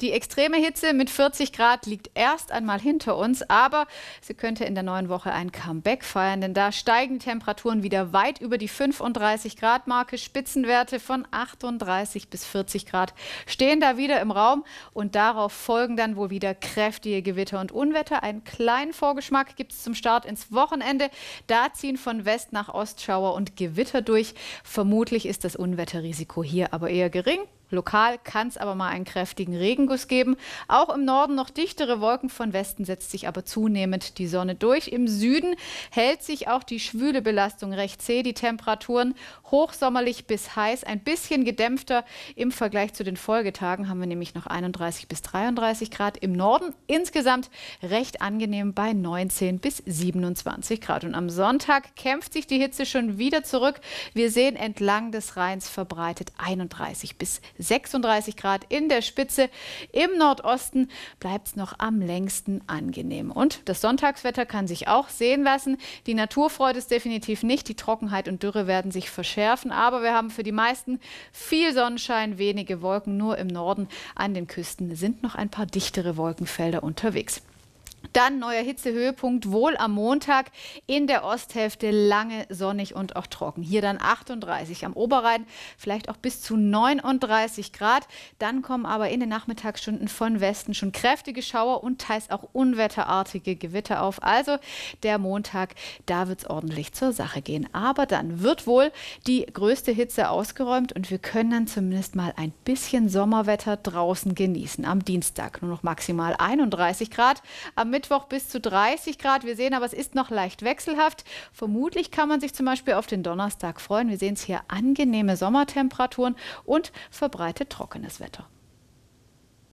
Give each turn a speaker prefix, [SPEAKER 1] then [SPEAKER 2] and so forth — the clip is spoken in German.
[SPEAKER 1] Die extreme Hitze mit 40 Grad liegt erst einmal hinter uns, aber sie könnte in der neuen Woche ein Comeback feiern, denn da steigen Temperaturen wieder weit über die 35 Grad Marke. Spitzenwerte von 38 bis 40 Grad stehen da wieder im Raum und darauf folgen dann wohl wieder kräftige Gewitter und Unwetter. Einen kleinen Vorgeschmack gibt es zum Start ins Wochenende. Da ziehen von West nach Ost Schauer und Gewitter durch. Vermutlich ist das Unwetterrisiko hier aber eher gering. Lokal kann es aber mal einen kräftigen Regenguss geben. Auch im Norden noch dichtere Wolken. Von Westen setzt sich aber zunehmend die Sonne durch. Im Süden hält sich auch die schwüle Belastung recht zäh. Die Temperaturen hochsommerlich bis heiß. Ein bisschen gedämpfter im Vergleich zu den Folgetagen haben wir nämlich noch 31 bis 33 Grad. Im Norden insgesamt recht angenehm bei 19 bis 27 Grad. Und am Sonntag kämpft sich die Hitze schon wieder zurück. Wir sehen entlang des Rheins verbreitet 31 bis 37. 36 Grad in der Spitze. Im Nordosten bleibt es noch am längsten angenehm. Und das Sonntagswetter kann sich auch sehen lassen. Die Naturfreude ist definitiv nicht. Die Trockenheit und Dürre werden sich verschärfen. Aber wir haben für die meisten viel Sonnenschein, wenige Wolken. Nur im Norden an den Küsten sind noch ein paar dichtere Wolkenfelder unterwegs. Dann neuer Hitzehöhepunkt wohl am Montag in der Osthälfte lange sonnig und auch trocken. Hier dann 38, am Oberrhein vielleicht auch bis zu 39 Grad. Dann kommen aber in den Nachmittagsstunden von Westen schon kräftige Schauer und teils auch unwetterartige Gewitter auf. Also der Montag, da wird es ordentlich zur Sache gehen. Aber dann wird wohl die größte Hitze ausgeräumt und wir können dann zumindest mal ein bisschen Sommerwetter draußen genießen. Am Dienstag nur noch maximal 31 Grad. Am Mittwoch bis zu 30 Grad. Wir sehen aber, es ist noch leicht wechselhaft. Vermutlich kann man sich zum Beispiel auf den Donnerstag freuen. Wir sehen es hier angenehme Sommertemperaturen und verbreitet trockenes Wetter.